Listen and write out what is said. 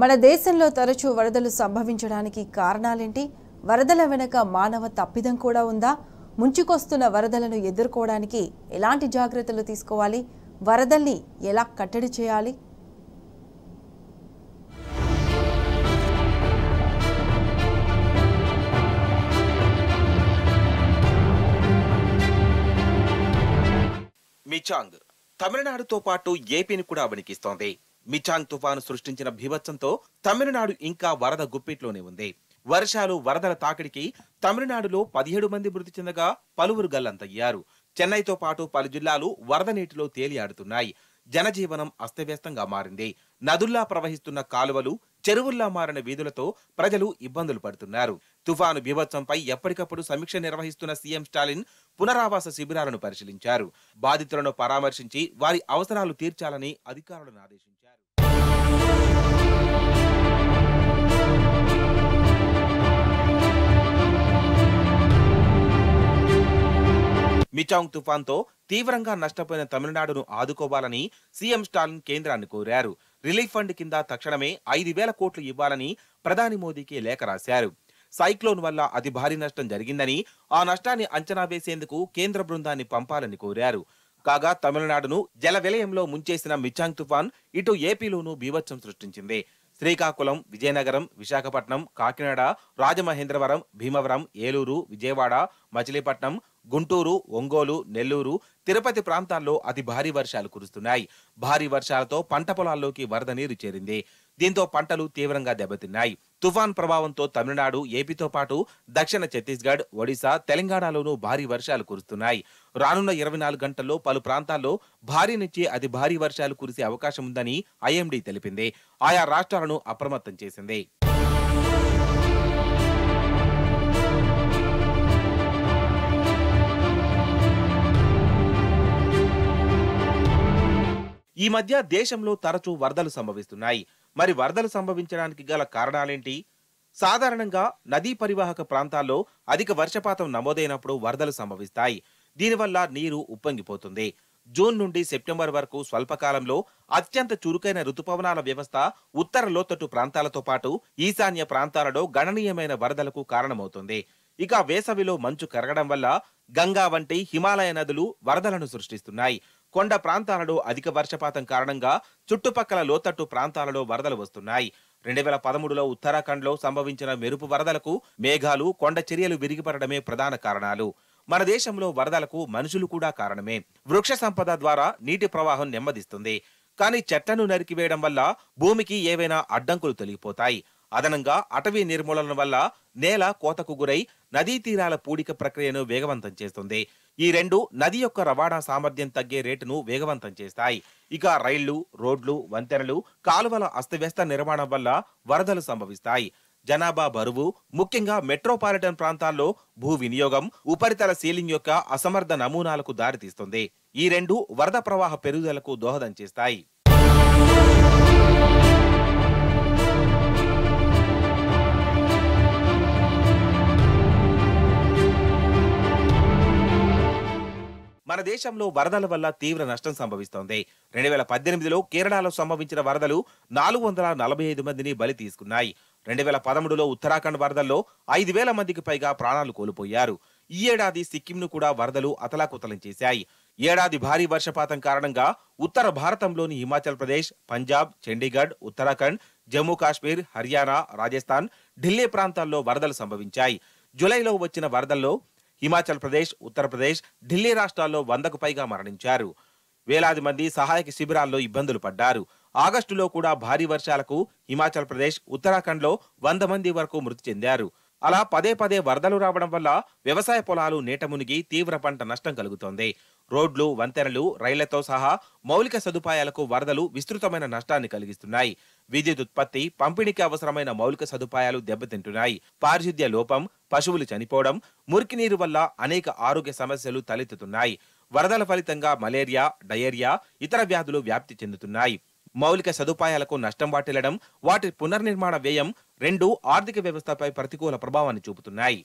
మన దేశంలో తరచూ వరదలు సంభవించడానికి కారణాలేంటి వరదల వెనక మానవ తప్పిదం కూడా ఉందా ముంచుకొస్తున్న వరదలను ఎదుర్కోవడానికి ఎలాంటి జాగ్రత్తలు తీసుకోవాలి వరదల్ని ఎలా కట్టడి చేయాలి మిచాంగ్ తమిళనాడుతో పాటు ఏపీని కూడా వణికిస్తోంది మిచాంగ్ తుఫాను సృష్టించిన భీభత్సంతో తమిళనాడు ఇంకా వరద గుప్పిట్లోనే ఉంది వర్షాలు వరదల తాకిడికి తమిళనాడులో పదిహేడు మంది మృతి చెందగా పలువురు గల్లంతయ్యారు చెన్నైతో పాటు పలు జిల్లాలు వరద నీటిలో తేలియాడుతున్నాయి జనజీవనం అస్తవ్యస్తంగా మారింది నదుల్లా ప్రవహిస్తున్న కాలువలు చెరువుల్లా మారిన వీధులతో ప్రజలు ఇబ్బందులు పడుతున్నారు తుఫాను బీభత్సంపై ఎప్పటికప్పుడు సమీక్ష నిర్వహిస్తున్న సీఎం స్టాలిన్ పునరావాస శిబిరాలను పరిశీలించారు బాధితులను పరామర్శించి వారి అవసరాలు తీర్చాలని అధికారులను ఆదేశించారు మిచాంగ్ తుఫాన్తో తీవ్రంగా నష్టపోయిన తమిళనాడును ఆదుకోవాలని సీఎం స్టాలిన్ కేంద్రాన్ని కోరారు రిలీఫ్ ఫండ్ కింద తక్షణమే ఐదు వేల కోట్లు ఇవ్వాలని ప్రధాని మోదీకి లేఖ రాశారు సైక్లోన్ వల్ల అతి భారీ నష్టం జరిగిందని ఆ నష్టాన్ని అంచనా వేసేందుకు కేంద్ర బృందాన్ని పంపాలని కోరారు కాగా తమిళనాడును జల విలయంలో ముంచేసిన మిచాంగ్ తుఫాన్ ఇటు ఏపీలోనూ బీభత్సం సృష్టించింది శ్రీకాకుళం విజయనగరం విశాఖపట్నం కాకినాడ రాజమహేంద్రవరం భీమవరం ఏలూరు విజయవాడ మచిలీపట్నం గుంటూరు ఒంగోలు నెల్లూరు తిరుపతి ప్రాంతాల్లో అతి భారీ వర్షాలు కురుస్తున్నాయి భారీ వర్షాలతో పంట పొలాల్లోకి వరద నీరు చేరింది దీంతో పంటలు తీవ్రంగా దెబ్బతిన్నాయి తుఫాన్ ప్రభావంతో తమిళనాడు ఏపీతో పాటు దక్షిణ ఛత్తీస్గఢ్ ఒడిశా తెలంగాణలోనూ భారీ వర్షాలు కురుస్తున్నాయి రానున్న ఇరవై నాలుగు గంటల్లో పలు ప్రాంతాల్లో భారీ నుంచి అతి భారీ వర్షాలు కురిసే అవకాశం ఉందని ఐఎండీ తెలిపింది ఆయా రాష్ట్రాలను అప్రమత్తం చేసింది ఈ మధ్య దేశంలో తరచూ వరదలు సంభవిస్తున్నాయి మరి వరదలు సంభవించడానికి గల కారణాలేంటి సాధారణంగా నదీ పరివాహక ప్రాంతాల్లో అధిక వర్షపాతం నమోదైనప్పుడు వరదలు సంభవిస్తాయి దీనివల్ల నీరు ఉప్పొంగిపోతుంది జూన్ నుండి సెప్టెంబర్ వరకు స్వల్పకాలంలో అత్యంత చురుకైన రుతుపవనాల వ్యవస్థ ఉత్తర లోతట్టు ప్రాంతాలతో పాటు ఈశాన్య ప్రాంతాలలో గణనీయమైన వరదలకు కారణమవుతుంది ఇక వేసవిలో మంచు కరగడం వల్ల గంగా వంటి హిమాలయ నదులు వరదలను సృష్టిస్తున్నాయి కొండ ప్రాంతాలలో అధిక వర్షపాతం కారణంగా చుట్టుపక్కల లోతట్టు ప్రాంతాలలో వరదలు వస్తున్నాయి రెండు వేల పదమూడులో ఉత్తరాఖండ్లో సంభవించిన మెరుపు వరదలకు మేఘాలు కొండ చర్యలు విరిగిపడడమే ప్రధాన కారణాలు మన దేశంలో వరదలకు మనుషులు కూడా కారణమే వృక్ష సంపద ద్వారా నీటి ప్రవాహం నెమ్మదిస్తుంది కానీ చెట్లను నరికివేయడం వల్ల భూమికి ఏవైనా అడ్డంకులు తొలగిపోతాయి అదనంగా అటవీ నిర్మూలన వల్ల నేల కోతకు గురై నదీ తీరాల పూడిక ప్రక్రియను వేగవంతం చేస్తుంది ఈ రెండు నది యొక్క రవాణా సామర్థ్యం తగ్గే రేటును వేగవంతం చేస్తాయి ఇక రైళ్లు రోడ్లు వంతెనలు కాలువల అస్తవ్యస్త నిర్మాణం వల్ల వరదలు సంభవిస్తాయి జనాభా బరువు ముఖ్యంగా మెట్రోపాలిటన్ ప్రాంతాల్లో భూ వినియోగం ఉపరితల సీలింగ్ యొక్క అసమర్థ నమూనాలకు దారితీస్తుంది ఈ రెండు వరద ప్రవాహ పెరుగుదలకు దోహదం చేస్తాయి దేశంలో వరదల వల్ల తీవ్ర నష్టం సంభవిస్తోంది రెండు వేల పద్దెనిమిదిలో కేరళలో సంభవించిన వరదలు నాలుగు వందల నలభై ఐదు మందిని బలి తీసుకున్నాయి రెండు వేల పదమూడులో ఉత్తరాఖండ్ వరదల్లో ఐదు వేల మందికి పైగా ప్రాణాలు కోల్పోయారు ఈ ఏడాది సిక్కింను కూడా వరదలు అతలాకుతలం చేశాయి ఏడాది భారీ వర్షపాతం కారణంగా ఉత్తర భారతంలోని హిమాచల్ ప్రదేశ్ పంజాబ్ చండీగఢ్ ఉత్తరాఖండ్ జమ్మూ కాశ్మీర్ హర్యానా రాజస్థాన్ ఢిల్లీ ప్రాంతాల్లో వరదలు సంభవించాయి జూలైలో వచ్చిన వరదల్లో హిమాచల్ ప్రదేశ్ ఉత్తరప్రదేశ్ ఢిల్లీ రాష్ట్రాల్లో వందకు పైగా మరణించారు వేలాది మంది సహాయక శిబిరాల్లో ఇబ్బందులు పడ్డారు ఆగస్టులో కూడా భారీ వర్షాలకు హిమాచల్ ప్రదేశ్ ఉత్తరాఖండ్లో వంద మంది వరకు మృతి చెందారు అలా పదే పదే వరదలు రావడం వల్ల వ్యవసాయ పొలాలు నీట మునిగి తీవ్ర పంట నష్టం కలుగుతోంది రోడ్లు వంతెనలు రైళ్లతో సహా మౌలిక సదుపాయాలకు వరదలు విస్తృతమైన నష్టాన్ని కలిగిస్తున్నాయి విద్యుత్ ఉత్పత్తి పంపిణీకి అవసరమైన మౌలిక సదుపాయాలు దెబ్బతింటున్నాయి పారిశుద్ధ్య లోపం పశువులు చనిపోవడం మురికి నీరు వల్ల అనేక ఆరోగ్య సమస్యలు తలెత్తుతున్నాయి వరదల ఫలితంగా మలేరియా డయేరియా ఇతర వ్యాధులు వ్యాప్తి చెందుతున్నాయి మౌలిక సదుపాయాలకు నష్టం వాటిల్లడం వాటి పునర్నిర్మాణ వ్యయం రెండు ఆర్థిక వ్యవస్థపై ప్రతికూల ప్రభావాన్ని చూపుతున్నాయి